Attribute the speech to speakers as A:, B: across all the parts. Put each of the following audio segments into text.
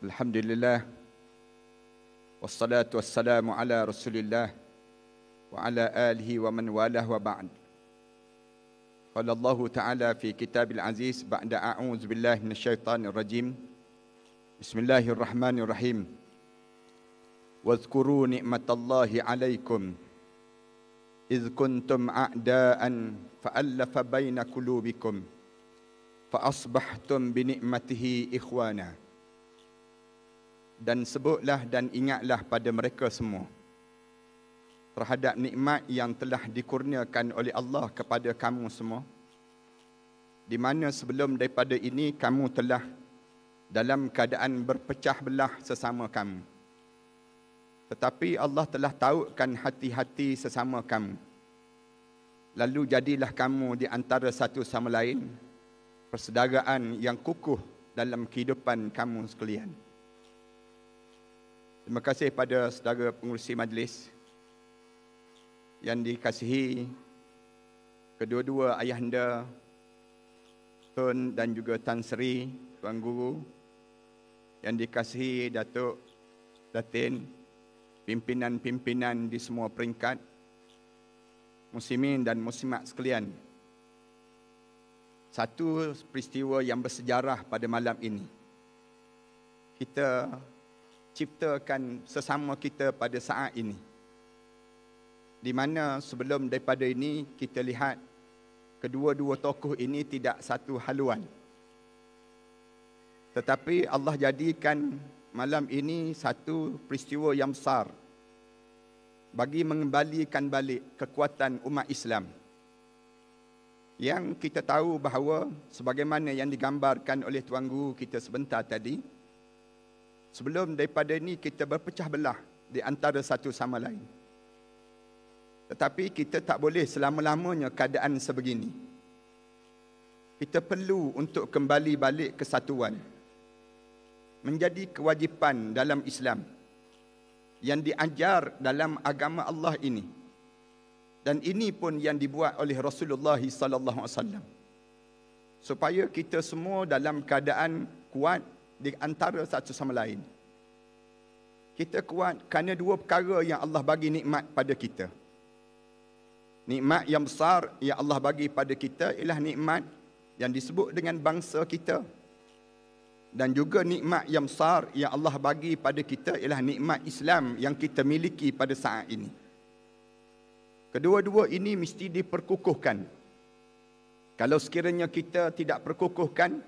A: Alhamdulillah Wassalatu wassalamu ala rasulillah Wa ala alihi wa man walah wa ba'd Qala Allah Ta'ala fi kitab al-aziz Ba'da a'uz billahi min syaitanir rajim Bismillahirrahmanirrahim Wazkuru ni'matallahi alaikum Iz kuntum a'da'an fa'allafa bayna kulubikum Fa'asbahtum bini'matihi ikhwanah dan sebutlah dan ingatlah pada mereka semua terhadap nikmat yang telah dikurniakan oleh Allah kepada kamu semua di mana sebelum daripada ini kamu telah dalam keadaan berpecah belah sesama kamu tetapi Allah telah tautkan hati-hati sesama kamu lalu jadilah kamu di antara satu sama lain persaudaraan yang kukuh dalam kehidupan kamu sekalian. Terima kasih pada saudara pengurusi majlis yang dikasihi kedua-dua ayahanda Tun dan juga Tan Sri Tuan Guru yang dikasihi Datuk Datin pimpinan-pimpinan di semua peringkat muslimin dan muslimat sekalian satu peristiwa yang bersejarah pada malam ini kita ciptakan sesama kita pada saat ini. Di mana sebelum daripada ini kita lihat kedua-dua tokoh ini tidak satu haluan. Tetapi Allah jadikan malam ini satu peristiwa yang besar bagi mengembalikan balik kekuatan umat Islam. Yang kita tahu bahawa sebagaimana yang digambarkan oleh tuan guru kita sebentar tadi, sebelum daripada ini kita berpecah belah di antara satu sama lain. Tetapi kita tak boleh selama-lamanya keadaan sebegini. Kita perlu untuk kembali balik kesatuan. Menjadi kewajipan dalam Islam yang diajar dalam agama Allah ini. Dan ini pun yang dibuat oleh Rasulullah SAW Supaya kita semua dalam keadaan kuat di antara satu sama lain. Kita kuat kerana dua perkara yang Allah bagi nikmat pada kita. Nikmat yang besar yang Allah bagi pada kita ialah nikmat yang disebut dengan bangsa kita. Dan juga nikmat yang besar yang Allah bagi pada kita ialah nikmat Islam yang kita miliki pada saat ini. Kedua-dua ini mesti diperkukuhkan. Kalau sekiranya kita tidak perkukuhkan,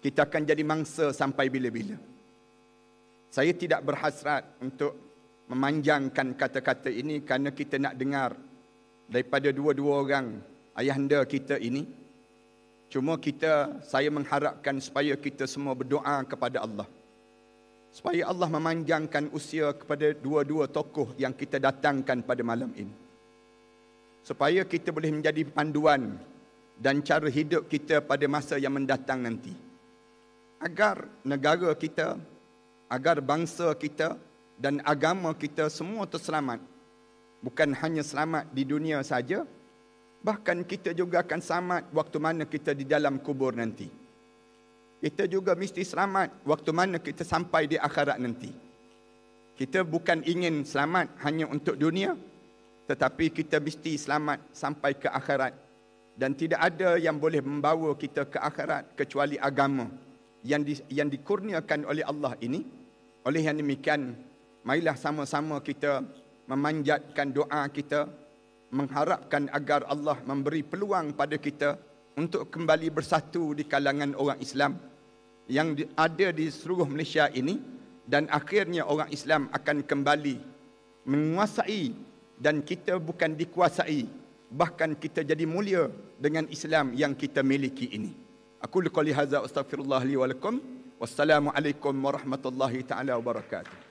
A: kita akan jadi mangsa sampai bila-bila. Saya tidak berhasrat untuk memanjangkan kata-kata ini kerana kita nak dengar daripada dua-dua orang ayahanda kita ini. Cuma kita, saya mengharapkan supaya kita semua berdoa kepada Allah. Supaya Allah memanjangkan usia kepada dua-dua tokoh yang kita datangkan pada malam ini. Supaya kita boleh menjadi panduan dan cara hidup kita pada masa yang mendatang Nanti agar negara kita, agar bangsa kita dan agama kita semua terselamat. Bukan hanya selamat di dunia saja, bahkan kita juga akan selamat waktu mana kita di dalam kubur nanti. Kita juga mesti selamat waktu mana kita sampai di akhirat nanti. Kita bukan ingin selamat hanya untuk dunia, tetapi kita mesti selamat sampai ke akhirat. Dan tidak ada yang boleh membawa kita ke akhirat kecuali agama yang di, yang dikurniakan oleh Allah ini oleh yang demikian marilah sama-sama kita memanjatkan doa kita mengharapkan agar Allah memberi peluang pada kita untuk kembali bersatu di kalangan orang Islam yang ada di seluruh Malaysia ini dan akhirnya orang Islam akan kembali menguasai dan kita bukan dikuasai bahkan kita jadi mulia dengan Islam yang kita miliki ini أقول قولي هذا أستغفر الله لي ولكم والسلام عليكم ورحمة الله تعالى وبركاته